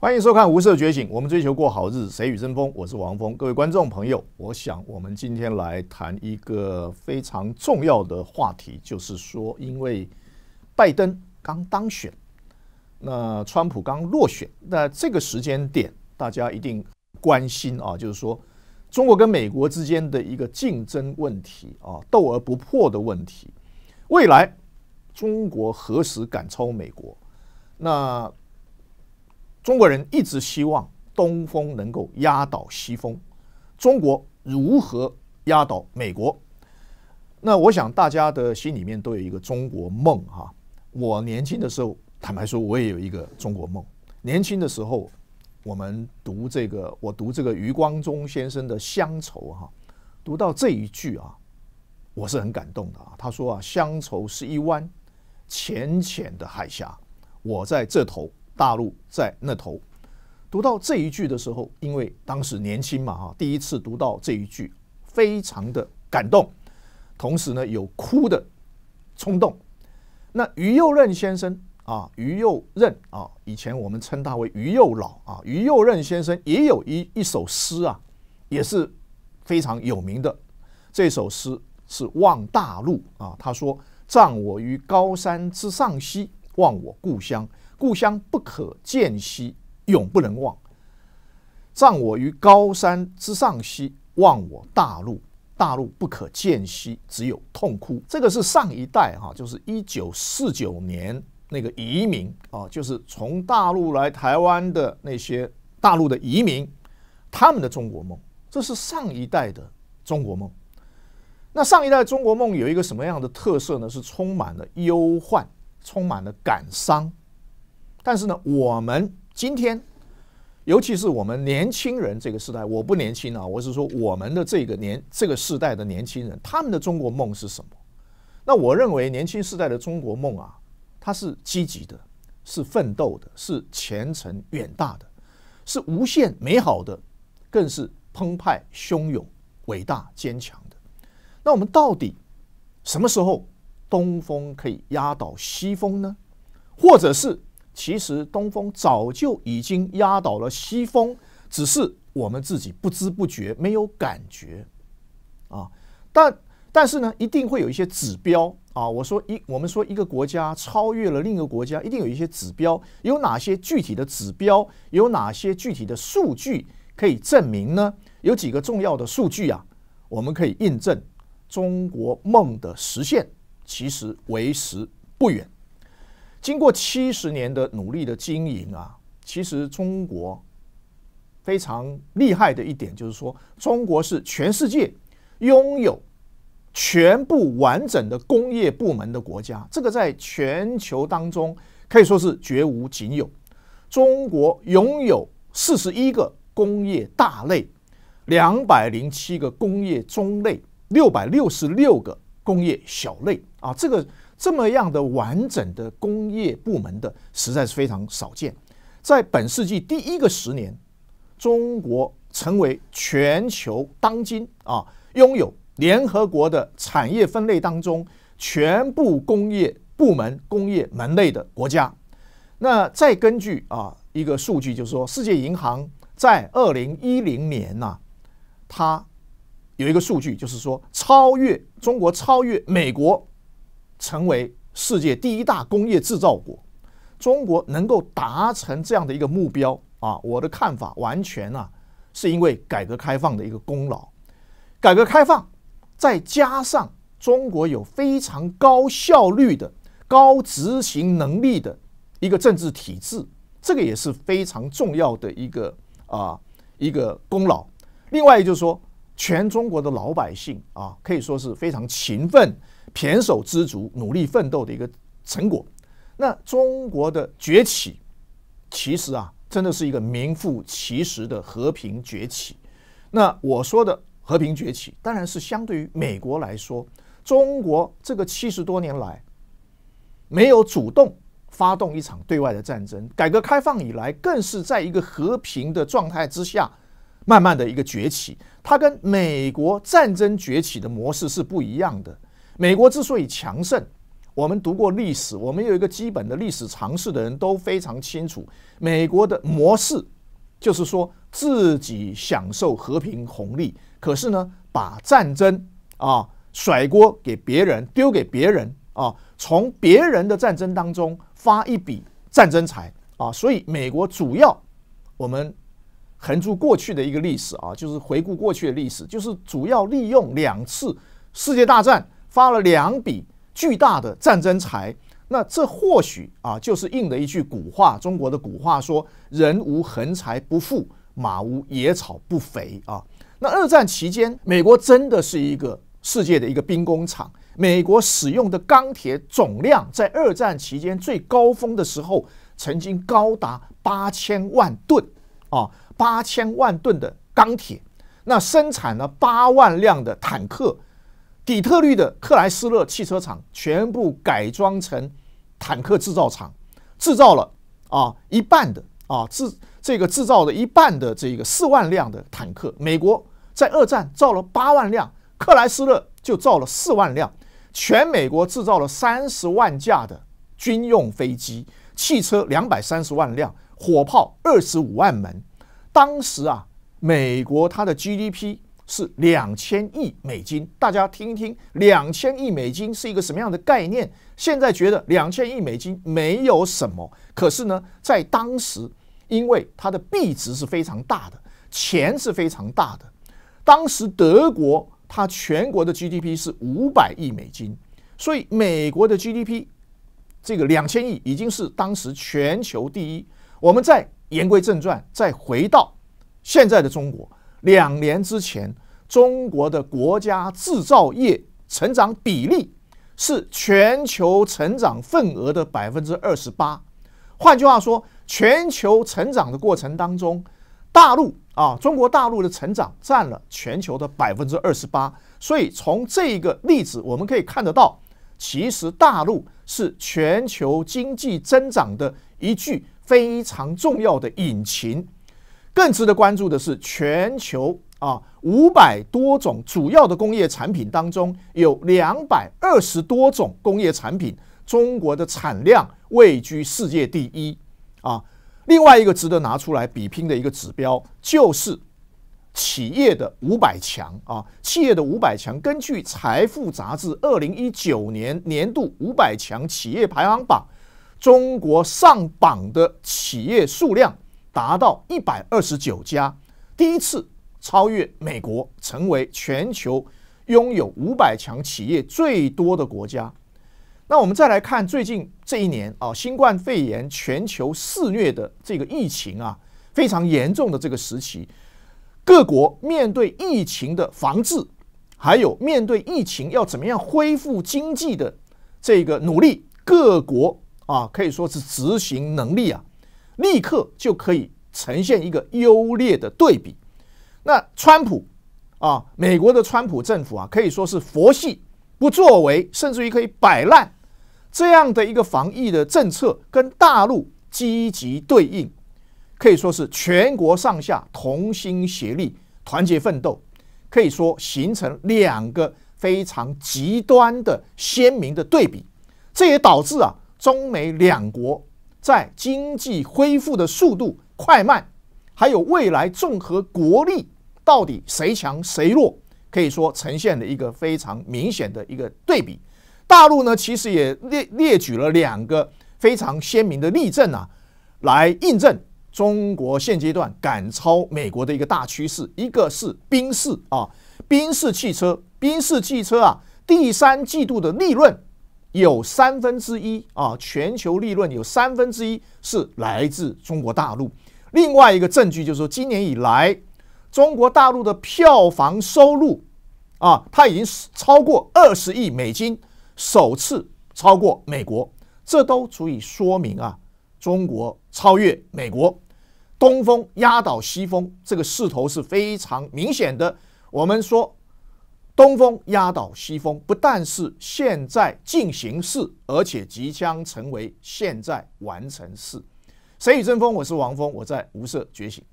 欢迎收看《无色觉醒》，我们追求过好日子，谁与争锋？我是王峰，各位观众朋友，我想我们今天来谈一个非常重要的话题，就是说，因为拜登刚当选，那川普刚落选，那这个时间点，大家一定关心啊，就是说，中国跟美国之间的一个竞争问题啊，斗而不破的问题，未来中国何时赶超美国？那？中国人一直希望东风能够压倒西风，中国如何压倒美国？那我想大家的心里面都有一个中国梦哈。我年轻的时候，坦白说，我也有一个中国梦。年轻的时候，我们读这个，我读这个余光中先生的《乡愁》哈，读到这一句啊，我是很感动的啊。他说啊，乡愁是一湾浅浅的海峡，我在这头。大陆在那头，读到这一句的时候，因为当时年轻嘛，哈，第一次读到这一句，非常的感动，同时呢有哭的冲动。那于右任先生啊，于右任啊，以前我们称他为于右老啊，于右任先生也有一一首诗啊，也是非常有名的。这首诗是望大陆啊，他说：“葬我于高山之上兮，望我故乡。”故乡不可见兮，永不能忘。葬我于高山之上兮，望我大陆。大陆不可见兮，只有痛哭。这个是上一代哈，就是一九四九年那个移民啊，就是从大陆来台湾的那些大陆的移民，他们的中国梦。这是上一代的中国梦。那上一代中国梦有一个什么样的特色呢？是充满了忧患，充满了感伤。但是呢，我们今天，尤其是我们年轻人这个时代，我不年轻啊，我是说我们的这个年这个时代的年轻人，他们的中国梦是什么？那我认为年轻时代的中国梦啊，它是积极的，是奋斗的，是前程远大的，是无限美好的，更是澎湃汹涌、伟大坚强的。那我们到底什么时候东风可以压倒西风呢？或者是？其实东风早就已经压倒了西风，只是我们自己不知不觉没有感觉啊。但但是呢，一定会有一些指标啊。我说一，我们说一个国家超越了另一个国家，一定有一些指标。有哪些具体的指标？有哪些具体的数据可以证明呢？有几个重要的数据啊，我们可以印证中国梦的实现，其实为时不远。经过七十年的努力的经营啊，其实中国非常厉害的一点就是说，中国是全世界拥有全部完整的工业部门的国家，这个在全球当中可以说是绝无仅有。中国拥有四十一个工业大类，两百零七个工业中类，六百六十六个工业小类啊，这个。这么样的完整的工业部门的实在是非常少见。在本世纪第一个十年，中国成为全球当今啊拥有联合国的产业分类当中全部工业部门工业门类的国家。那再根据啊一个数据，就是说世界银行在二零一零年呐，它有一个数据，就是说超越中国，超越美国。成为世界第一大工业制造国，中国能够达成这样的一个目标啊！我的看法完全啊，是因为改革开放的一个功劳。改革开放再加上中国有非常高效率的、高执行能力的一个政治体制，这个也是非常重要的一个啊一个功劳。另外就是说。全中国的老百姓啊，可以说是非常勤奋、胼手知足、努力奋斗的一个成果。那中国的崛起，其实啊，真的是一个名副其实的和平崛起。那我说的和平崛起，当然是相对于美国来说，中国这个七十多年来没有主动发动一场对外的战争，改革开放以来更是在一个和平的状态之下。慢慢的一个崛起，它跟美国战争崛起的模式是不一样的。美国之所以强盛，我们读过历史，我们有一个基本的历史常识的人都非常清楚，美国的模式就是说自己享受和平红利，可是呢，把战争啊甩锅给别人，丢给别人啊，从别人的战争当中发一笔战争财啊，所以美国主要我们。横著过去的一个历史啊，就是回顾过去的历史，就是主要利用两次世界大战发了两笔巨大的战争财。那这或许啊，就是应了一句古话，中国的古话说“人无横财不富，马无野草不肥”啊。那二战期间，美国真的是一个世界的一个兵工厂。美国使用的钢铁总量在二战期间最高峰的时候，曾经高达八千万吨啊。八千万吨的钢铁，那生产了八万辆的坦克。底特律的克莱斯勒汽车厂全部改装成坦克制造厂，制造了啊一半的啊制这个制造的一半的这个四万辆的坦克。美国在二战造了八万辆，克莱斯勒就造了四万辆。全美国制造了三十万架的军用飞机、汽车两百三十万辆、火炮二十五万门。当时啊，美国它的 GDP 是两千亿美金，大家听一听，两千亿美金是一个什么样的概念？现在觉得两千亿美金没有什么，可是呢，在当时，因为它的币值是非常大的，钱是非常大的。当时德国它全国的 GDP 是五百亿美金，所以美国的 GDP 这个两千亿已经是当时全球第一。我们在。言归正传，再回到现在的中国。两年之前，中国的国家制造业成长比例是全球成长份额的百分之二十八。换句话说，全球成长的过程当中，大陆啊，中国大陆的成长占了全球的百分之二十八。所以，从这个例子我们可以看得到，其实大陆是全球经济增长的一具非常重要的引擎。更值得关注的是，全球啊五百多种主要的工业产品当中，有两百二十多种工业产品，中国的产量位居世界第一啊。另外一个值得拿出来比拼的一个指标，就是企业的五百强啊，企业的五百强根据《财富》杂志二零一九年年度五百强企业排行榜。中国上榜的企业数量达到一百二十九家，第一次超越美国，成为全球拥有五百强企业最多的国家。那我们再来看最近这一年啊，新冠肺炎全球肆虐的这个疫情啊，非常严重的这个时期，各国面对疫情的防治，还有面对疫情要怎么样恢复经济的这个努力，各国。啊，可以说是执行能力啊，立刻就可以呈现一个优劣的对比。那川普啊，美国的川普政府啊，可以说是佛系不作为，甚至于可以摆烂这样的一个防疫的政策，跟大陆积极对应，可以说是全国上下同心协力、团结奋斗，可以说形成两个非常极端的鲜明的对比，这也导致啊。中美两国在经济恢复的速度快慢，还有未来综合国力到底谁强谁弱，可以说呈现了一个非常明显的一个对比。大陆呢，其实也列列举了两个非常鲜明的例证啊，来印证中国现阶段赶超美国的一个大趋势。一个是宾士啊，宾士汽车，宾士汽车啊，第三季度的利润。有三分之一啊，全球利润有三分之一是来自中国大陆。另外一个证据就是说，今年以来，中国大陆的票房收入啊，它已经超过二十亿美金，首次超过美国。这都足以说明啊，中国超越美国，东风压倒西风，这个势头是非常明显的。我们说。东风压倒西风，不但是现在进行式，而且即将成为现在完成式。谁与争锋？我是王峰，我在无色觉醒。